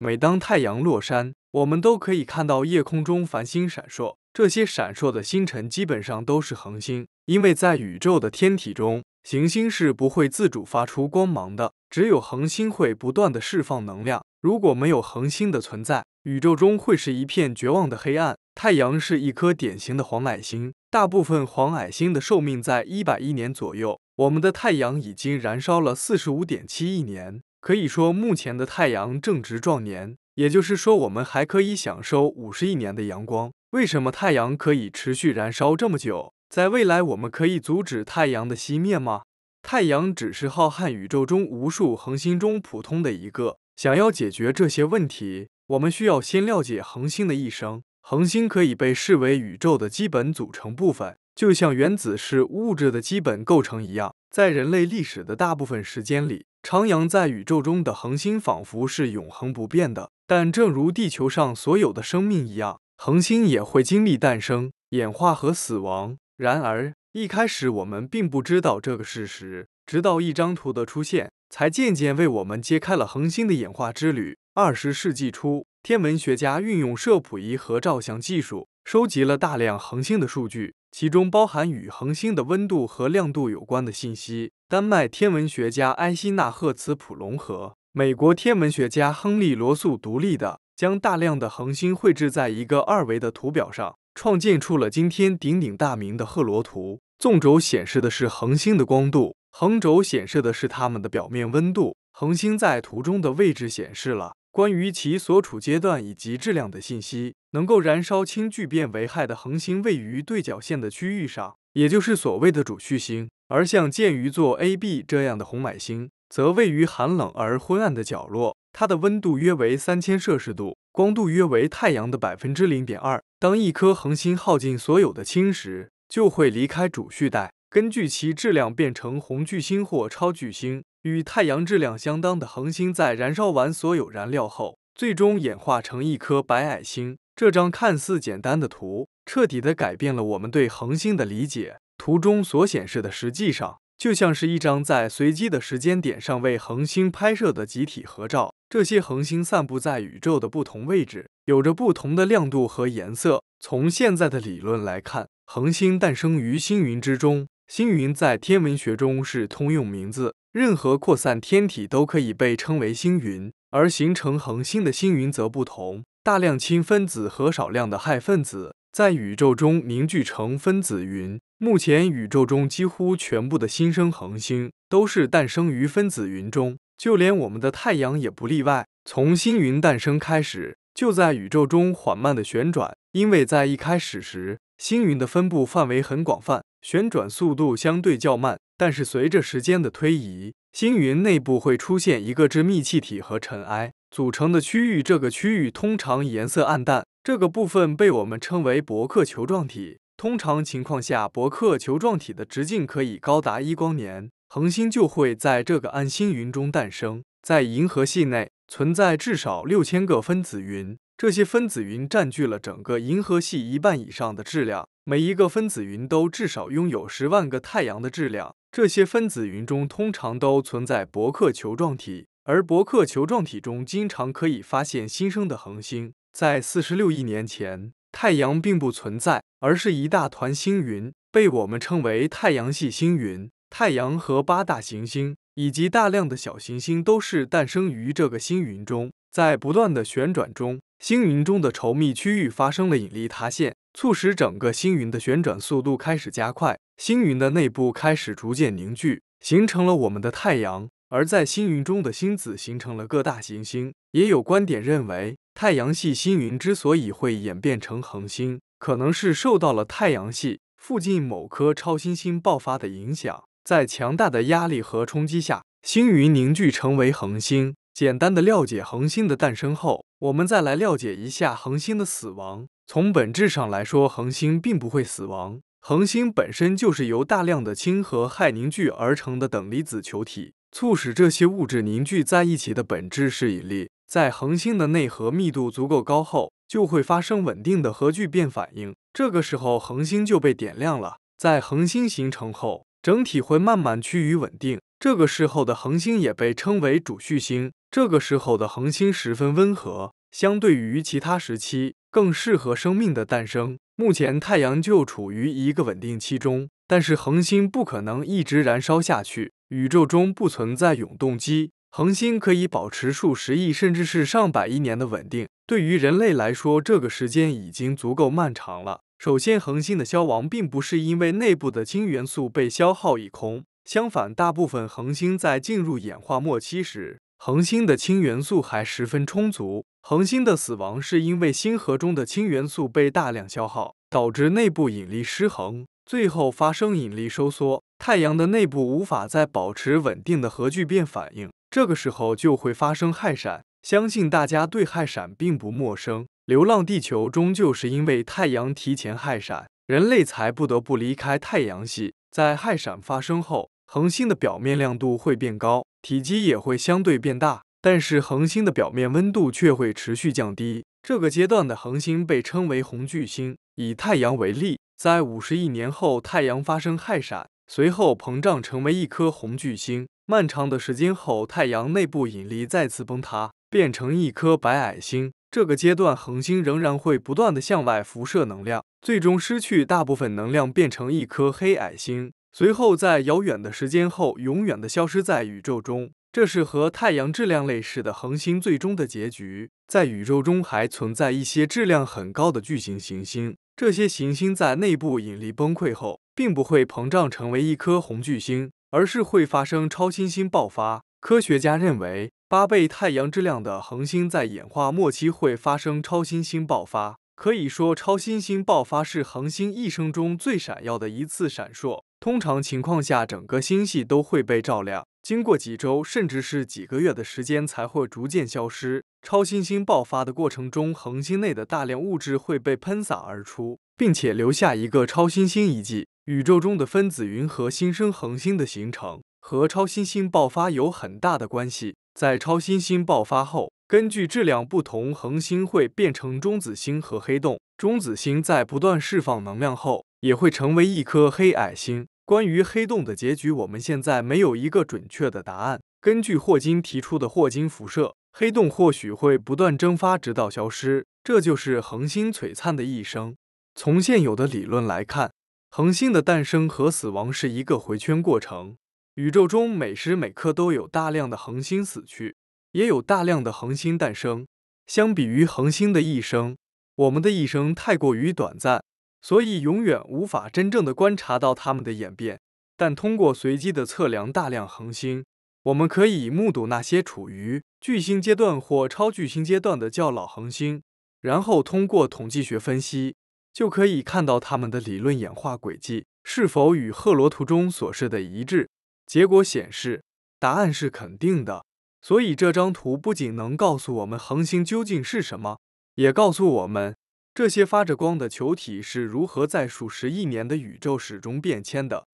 每当太阳落山，我们都可以看到夜空中繁星闪烁。这些闪烁的星辰基本上都是恒星，因为在宇宙的天体中，行星是不会自主发出光芒的，只有恒星会不断的释放能量。如果没有恒星的存在，宇宙中会是一片绝望的黑暗。太阳是一颗典型的黄矮星，大部分黄矮星的寿命在一百亿年左右。我们的太阳已经燃烧了四十五点七亿年。可以说，目前的太阳正值壮年，也就是说，我们还可以享受五十亿年的阳光。为什么太阳可以持续燃烧这么久？在未来，我们可以阻止太阳的熄灭吗？太阳只是浩瀚宇宙中无数恒星中普通的一个。想要解决这些问题，我们需要先了解恒星的一生。恒星可以被视为宇宙的基本组成部分，就像原子是物质的基本构成一样。在人类历史的大部分时间里，徜徉在宇宙中的恒星仿佛是永恒不变的，但正如地球上所有的生命一样，恒星也会经历诞生、演化和死亡。然而，一开始我们并不知道这个事实，直到一张图的出现，才渐渐为我们揭开了恒星的演化之旅。二十世纪初，天文学家运用射谱仪和照相技术，收集了大量恒星的数据。其中包含与恒星的温度和亮度有关的信息。丹麦天文学家埃辛纳赫茨普隆和美国天文学家亨利罗素独立的将大量的恒星绘制在一个二维的图表上，创建出了今天鼎鼎大名的赫罗图。纵轴显示的是恒星的光度，横轴显示的是它们的表面温度。恒星在图中的位置显示了。关于其所处阶段以及质量的信息，能够燃烧氢聚变危害的恒星位于对角线的区域上，也就是所谓的主序星。而像剑鱼座 AB 这样的红矮星，则位于寒冷而昏暗的角落，它的温度约为三千摄氏度，光度约为太阳的百分之零点二。当一颗恒星耗尽所有的氢时，就会离开主序带，根据其质量变成红巨星或超巨星。与太阳质量相当的恒星，在燃烧完所有燃料后，最终演化成一颗白矮星。这张看似简单的图，彻底的改变了我们对恒星的理解。图中所显示的，实际上就像是一张在随机的时间点上为恒星拍摄的集体合照。这些恒星散布在宇宙的不同位置，有着不同的亮度和颜色。从现在的理论来看，恒星诞生于星云之中。星云在天文学中是通用名字。任何扩散天体都可以被称为星云，而形成恒星的星云则不同。大量氢分子和少量的氦分子在宇宙中凝聚成分子云。目前，宇宙中几乎全部的新生恒星都是诞生于分子云中，就连我们的太阳也不例外。从星云诞生开始，就在宇宙中缓慢的旋转，因为在一开始时，星云的分布范围很广泛。旋转速度相对较慢，但是随着时间的推移，星云内部会出现一个致密气体和尘埃组成的区域。这个区域通常颜色暗淡，这个部分被我们称为伯克球状体。通常情况下，伯克球状体的直径可以高达一光年，恒星就会在这个暗星云中诞生。在银河系内存在至少六千个分子云，这些分子云占据了整个银河系一半以上的质量。每一个分子云都至少拥有十万个太阳的质量。这些分子云中通常都存在伯克球状体，而伯克球状体中经常可以发现新生的恒星。在四十六亿年前，太阳并不存在，而是一大团星云，被我们称为太阳系星云。太阳和八大行星以及大量的小行星都是诞生于这个星云中。在不断的旋转中，星云中的稠密区域发生了引力塌陷，促使整个星云的旋转速度开始加快。星云的内部开始逐渐凝聚，形成了我们的太阳。而在星云中的星子形成了各大行星。也有观点认为，太阳系星云之所以会演变成恒星，可能是受到了太阳系附近某颗超新星爆发的影响，在强大的压力和冲击下，星云凝聚成为恒星。简单的了解恒星的诞生后，我们再来了解一下恒星的死亡。从本质上来说，恒星并不会死亡。恒星本身就是由大量的氢和氦凝聚而成的等离子球体，促使这些物质凝聚在一起的本质是引力。在恒星的内核密度足够高后，就会发生稳定的核聚变反应，这个时候恒星就被点亮了。在恒星形成后，整体会慢慢趋于稳定，这个时候的恒星也被称为主序星。这个时候的恒星十分温和，相对于其他时期更适合生命的诞生。目前太阳就处于一个稳定期中，但是恒星不可能一直燃烧下去。宇宙中不存在永动机，恒星可以保持数十亿甚至是上百亿年的稳定。对于人类来说，这个时间已经足够漫长了。首先，恒星的消亡并不是因为内部的氢元素被消耗一空，相反，大部分恒星在进入演化末期时。恒星的氢元素还十分充足。恒星的死亡是因为星核中的氢元素被大量消耗，导致内部引力失衡，最后发生引力收缩。太阳的内部无法再保持稳定的核聚变反应，这个时候就会发生氦闪。相信大家对氦闪并不陌生。流浪地球终究是因为太阳提前氦闪，人类才不得不离开太阳系。在氦闪发生后，恒星的表面亮度会变高。体积也会相对变大，但是恒星的表面温度却会持续降低。这个阶段的恒星被称为红巨星。以太阳为例，在五十亿年后，太阳发生氦闪，随后膨胀成为一颗红巨星。漫长的时间后，太阳内部引力再次崩塌，变成一颗白矮星。这个阶段，恒星仍然会不断的向外辐射能量，最终失去大部分能量，变成一颗黑矮星。随后，在遥远的时间后，永远的消失在宇宙中。这是和太阳质量类似的恒星最终的结局。在宇宙中还存在一些质量很高的巨型行星，这些行星在内部引力崩溃后，并不会膨胀成为一颗红巨星，而是会发生超新星爆发。科学家认为，八倍太阳质量的恒星在演化末期会发生超新星爆发。可以说，超新星爆发是恒星一生中最闪耀的一次闪烁。通常情况下，整个星系都会被照亮。经过几周甚至是几个月的时间，才会逐渐消失。超新星爆发的过程中，恒星内的大量物质会被喷洒而出，并且留下一个超新星遗迹。宇宙中的分子云和新生恒星的形成和超新星爆发有很大的关系。在超新星爆发后，根据质量不同，恒星会变成中子星和黑洞。中子星在不断释放能量后。也会成为一颗黑矮星。关于黑洞的结局，我们现在没有一个准确的答案。根据霍金提出的霍金辐射，黑洞或许会不断蒸发，直到消失。这就是恒星璀璨的一生。从现有的理论来看，恒星的诞生和死亡是一个回圈过程。宇宙中每时每刻都有大量的恒星死去，也有大量的恒星诞生。相比于恒星的一生，我们的一生太过于短暂。所以永远无法真正的观察到它们的演变，但通过随机的测量大量恒星，我们可以目睹那些处于巨星阶段或超巨星阶段的较老恒星，然后通过统计学分析，就可以看到它们的理论演化轨迹是否与赫罗图中所示的一致。结果显示，答案是肯定的。所以这张图不仅能告诉我们恒星究竟是什么，也告诉我们。这些发着光的球体是如何在数十亿年的宇宙史中变迁的？